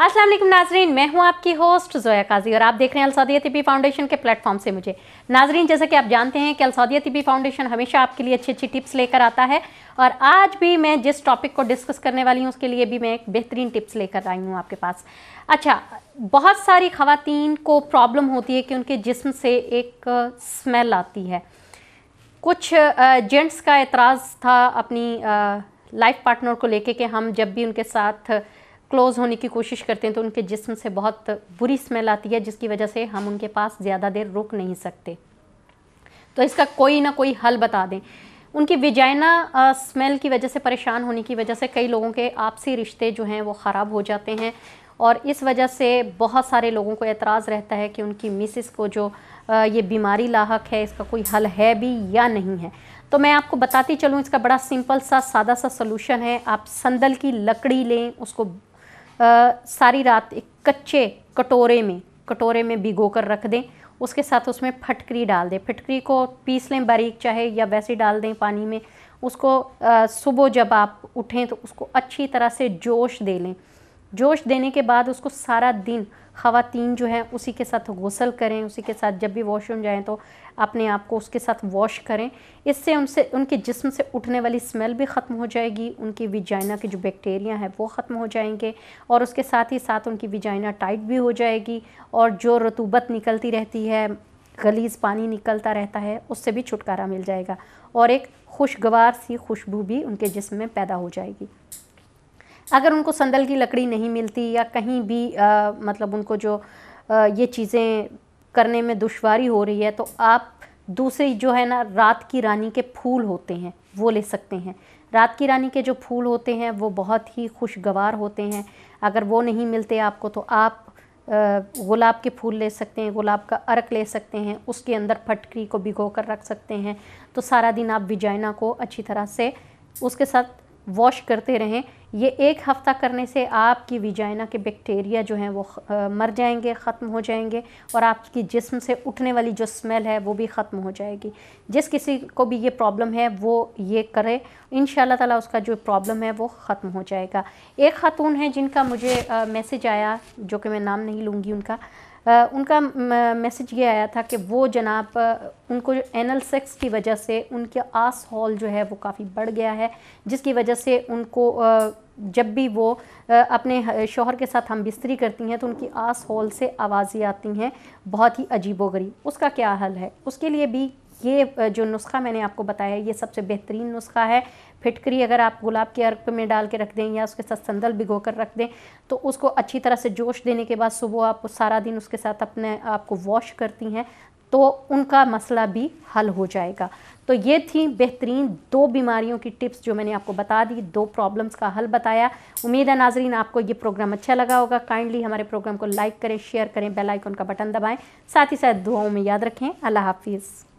अस्सलाम वालेकुम नाजरीन मैं हूं आपकी होस्ट जोया काजी और आप देख रहे हैं अलसौदिया तबी फाउंडेशन के प्लेटफॉर्म से मुझे नाजरीन जैसा कि आप जानते हैं कि अलसौदिया तबी फाउंडेशन हमेशा आपके लिए अच्छी अच्छी टिप्स लेकर आता है और आज भी मैं जिस टॉपिक को डिस्कस करने वाली हूँ उसके लिए भी मैं एक बेहतरीन टिप्स लेकर आई हूँ आपके पास अच्छा बहुत सारी खातन को प्रॉब्लम होती है कि उनके जिसम से एक स्मेल आती है कुछ जेंट्स का एतराज़ था अपनी लाइफ पार्टनर को लेके कि हम जब भी उनके साथ क्लोज़ होने की कोशिश करते हैं तो उनके जिस्म से बहुत बुरी स्मेल आती है जिसकी वजह से हम उनके पास ज़्यादा देर रुक नहीं सकते तो इसका कोई ना कोई हल बता दें उनकी विजाइना स्मेल की वजह से परेशान होने की वजह से कई लोगों के आपसी रिश्ते जो हैं वो ख़राब हो जाते हैं और इस वजह से बहुत सारे लोगों को एतराज़ रहता है कि उनकी मिसिस को जो आ, ये बीमारी लाक है इसका कोई हल है भी या नहीं है तो मैं आपको बताती चलूँ इसका बड़ा सिंपल सा सादा सा सोलूशन है आप संदल की लकड़ी लें उसको आ, सारी रात एक कच्चे कटोरे में कटोरे में भिगो कर रख दें उसके साथ उसमें फटकरी डाल दें फटकरी को पीस लें बारीक चाहे या वैसे डाल दें पानी में उसको सुबह जब आप उठें तो उसको अच्छी तरह से जोश दे लें जोश देने के बाद उसको सारा दिन ख़वातीन जो है उसी के साथ गसल करें उसी के साथ जब भी वॉशरूम जाएँ तो अपने आप को उसके साथ वॉश करें इससे उनसे उनके जिस्म से उठने वाली स्मेल भी ख़त्म हो जाएगी उनकी विजाइना के जो बैक्टीरिया है वो ख़त्म हो जाएंगे और उसके साथ ही साथ उनकी विजाइना टाइट भी हो जाएगी और जो रतूबत निकलती रहती है गलीज पानी निकलता रहता है उससे भी छुटकारा मिल जाएगा और एक खुशगवार सी खुशबू भी उनके जिसम में पैदा हो जाएगी अगर उनको संदल की लकड़ी नहीं मिलती या कहीं भी आ, मतलब उनको जो आ, ये चीज़ें करने में दुशारी हो रही है तो आप दूसरी जो है ना रात की रानी के फूल होते हैं वो ले सकते हैं रात की रानी के जो फूल होते हैं वो बहुत ही खुशगवार होते हैं अगर वो नहीं मिलते आपको तो आप गुलाब के फूल ले सकते हैं गुलाब का अर्क ले सकते हैं उसके अंदर फटकरी को भिगो कर रख सकते हैं तो सारा दिन आप विजाइना को अच्छी तरह से उसके साथ वॉश करते रहें ये एक हफ़्ता करने से आपकी विजाइना के बैक्टीरिया जो हैं वो मर जाएंगे ख़त्म हो जाएंगे और आपकी जिस्म से उठने वाली जो स्मेल है वो भी ख़त्म हो जाएगी जिस किसी को भी ये प्रॉब्लम है वो ये करे इन ताला उसका जो प्रॉब्लम है वो ख़त्म हो जाएगा एक ख़ातून है जिनका मुझे मैसेज आया जो कि मैं नाम नहीं लूँगी उनका आ, उनका मैसेज ये आया था कि वो जनाब उनको एनल सेक्स की वजह से उनके आस हॉल जो है वो काफ़ी बढ़ गया है जिसकी वजह से उनको जब भी वो अपने शोहर के साथ हम बिस्तरी करती हैं तो उनकी आस होल से आवाज़ें आती हैं बहुत ही अजीबोगरीब उसका क्या हल है उसके लिए भी ये जो नुस्खा मैंने आपको बताया ये सबसे बेहतरीन नुस्खा है फिटकरी अगर आप गुलाब के अर्क में डाल के रख दें या उसके साथ संदल भिगो कर रख दें तो उसको अच्छी तरह से जोश देने के बाद सुबह आप सारा दिन उसके साथ अपने आप को वॉश करती हैं तो उनका मसला भी हल हो जाएगा तो ये थी बेहतरीन दो बीमारियों की टिप्स जो मैंने आपको बता दी दो प्रॉब्लम्स का हल बताया उम्मीद है नाजरीन आपको ये प्रोग्राम अच्छा लगा होगा काइंडली हमारे प्रोग्राम को लाइक करें शेयर करें बेल आइकन का बटन दबाएं साथ ही साथ दुआओं में याद रखें अल्लाह हाफिज़